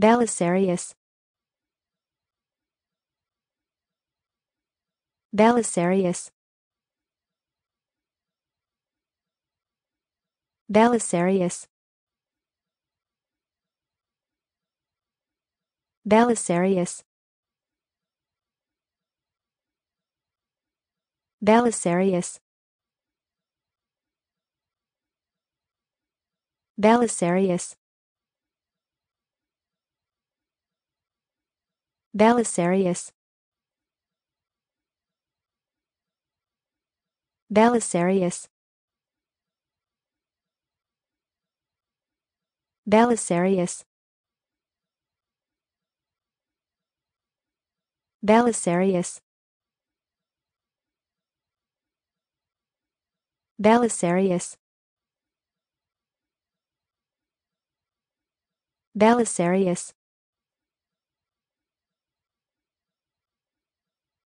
Belisarius Belisarius Belisarius Belisarius Belisarius Belisarius Belisarius Belisarius Belisarius Belisarius Belisarius Belisarius